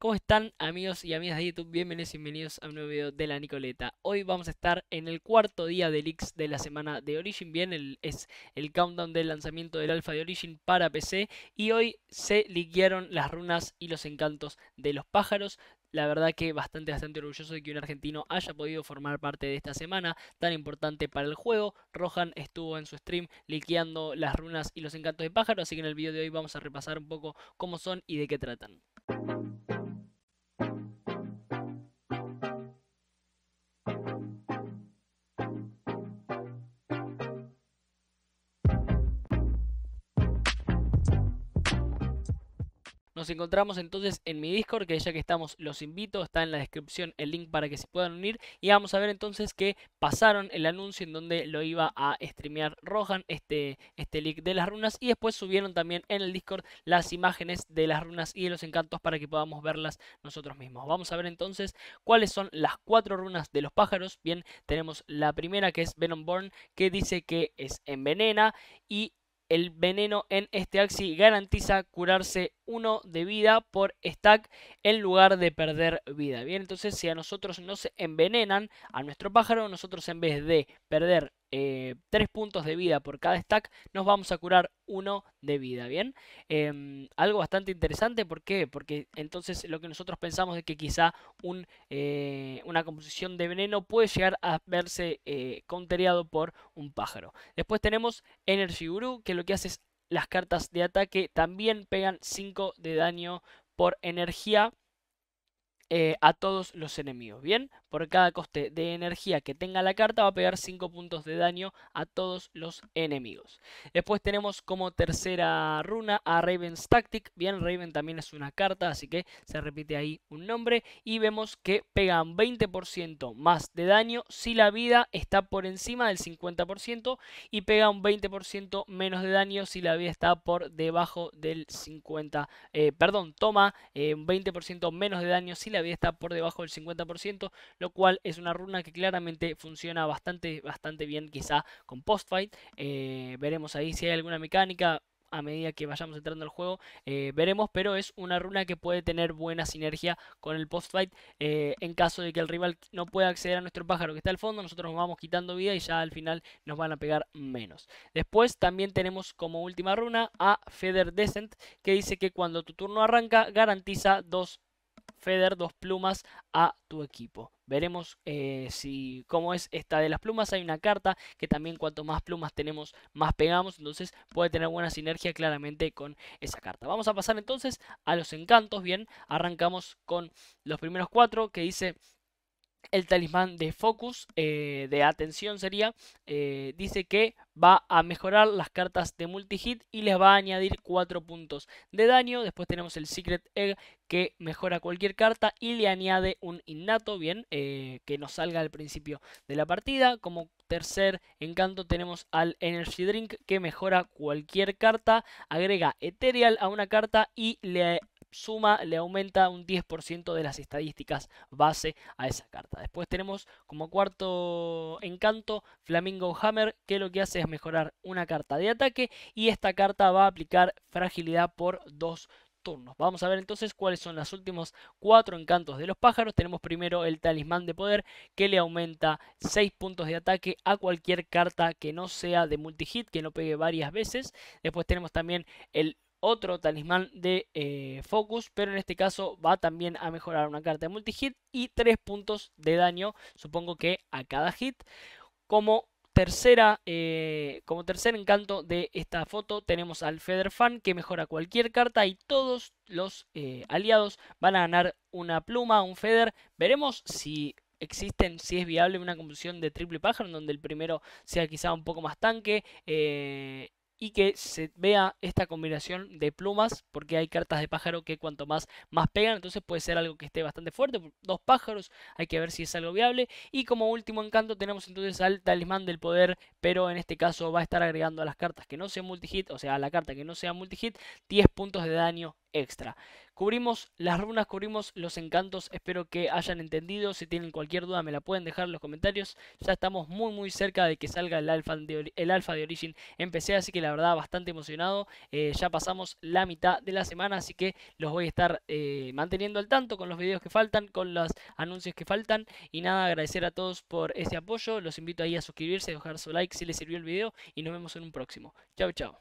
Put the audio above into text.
¿Cómo están amigos y amigas de YouTube? Bienvenidos y bienvenidos a un nuevo video de la Nicoleta. Hoy vamos a estar en el cuarto día del leaks de la semana de Origin. Bien, es el countdown del lanzamiento del alfa de Origin para PC. Y hoy se liquearon las runas y los encantos de los pájaros. La verdad que bastante, bastante orgulloso de que un argentino haya podido formar parte de esta semana tan importante para el juego. Rohan estuvo en su stream liqueando las runas y los encantos de pájaros, así que en el video de hoy vamos a repasar un poco cómo son y de qué tratan. Nos encontramos entonces en mi Discord, que ya que estamos los invito, está en la descripción el link para que se puedan unir. Y vamos a ver entonces que pasaron el anuncio en donde lo iba a streamear Rohan, este, este leak de las runas. Y después subieron también en el Discord las imágenes de las runas y de los encantos para que podamos verlas nosotros mismos. Vamos a ver entonces cuáles son las cuatro runas de los pájaros. Bien, tenemos la primera que es Venomborn, que dice que es envenena y el veneno en este axi garantiza curarse uno de vida por stack en lugar de perder vida. Bien, entonces si a nosotros nos envenenan, a nuestro pájaro, nosotros en vez de perder eh, tres puntos de vida por cada stack, nos vamos a curar uno de vida, ¿bien? Em, algo bastante interesante, ¿por qué? Porque entonces lo que nosotros pensamos es que quizá un, eh, una composición de veneno puede llegar a verse eh, contereado por un pájaro. Después tenemos Energy Guru, que lo que hace es las cartas de ataque también pegan 5 de daño por energía eh, a todos los enemigos. Bien, por cada coste de energía que tenga la carta va a pegar 5 puntos de daño a todos los enemigos. Después tenemos como tercera runa a Raven's Tactic. Bien, Raven también es una carta, así que se repite ahí un nombre. Y vemos que pegan 20% más de daño si la vida está por encima del 50% y pega un 20% menos de daño si la vida está por debajo del 50%. Eh, perdón, toma eh, un 20% menos de daño si la vida está por debajo del 50% lo cual es una runa que claramente funciona bastante, bastante bien quizá con post-fight. Eh, veremos ahí si hay alguna mecánica a medida que vayamos entrando al juego eh, veremos, pero es una runa que puede tener buena sinergia con el post-fight eh, en caso de que el rival no pueda acceder a nuestro pájaro que está al fondo, nosotros nos vamos quitando vida y ya al final nos van a pegar menos. Después también tenemos como última runa a Feather Descent que dice que cuando tu turno arranca garantiza dos Feder dos plumas a tu equipo. Veremos eh, si cómo es esta de las plumas. Hay una carta que también cuanto más plumas tenemos, más pegamos. Entonces puede tener buena sinergia claramente con esa carta. Vamos a pasar entonces a los encantos. Bien, arrancamos con los primeros cuatro que dice el talismán de focus, eh, de atención sería, eh, dice que va a mejorar las cartas de multi-hit y les va a añadir 4 puntos de daño. Después tenemos el Secret Egg que mejora cualquier carta y le añade un innato, bien, eh, que nos salga al principio de la partida. Como tercer encanto tenemos al Energy Drink que mejora cualquier carta, agrega Ethereal a una carta y le suma, le aumenta un 10% de las estadísticas base a esa carta. Después tenemos como cuarto encanto Flamingo Hammer, que lo que hace es mejorar una carta de ataque y esta carta va a aplicar fragilidad por dos turnos. Vamos a ver entonces cuáles son los últimos cuatro encantos de los pájaros. Tenemos primero el talismán de poder que le aumenta 6 puntos de ataque a cualquier carta que no sea de multi-hit, que no pegue varias veces. Después tenemos también el otro talismán de eh, focus, pero en este caso va también a mejorar una carta de multi-hit y 3 puntos de daño, supongo que a cada hit. Como tercera, eh, como tercer encanto de esta foto tenemos al Feather Fan que mejora cualquier carta y todos los eh, aliados van a ganar una pluma, un Feather. Veremos si existen, si es viable una composición de triple pájaro donde el primero sea quizá un poco más tanque y que se vea esta combinación de plumas, porque hay cartas de pájaro que cuanto más, más pegan, entonces puede ser algo que esté bastante fuerte, dos pájaros, hay que ver si es algo viable, y como último encanto tenemos entonces al talismán del poder, pero en este caso va a estar agregando a las cartas que no sean multihit, o sea, a la carta que no sea multi-hit, 10 puntos de daño extra. Cubrimos las runas, cubrimos los encantos, espero que hayan entendido, si tienen cualquier duda me la pueden dejar en los comentarios, ya estamos muy muy cerca de que salga el alfa de, el Origin en PC, así que la verdad bastante emocionado, eh, ya pasamos la mitad de la semana, así que los voy a estar eh, manteniendo al tanto con los videos que faltan, con los anuncios que faltan, y nada, agradecer a todos por ese apoyo, los invito ahí a suscribirse, dejar su like si les sirvió el video, y nos vemos en un próximo, chao chao.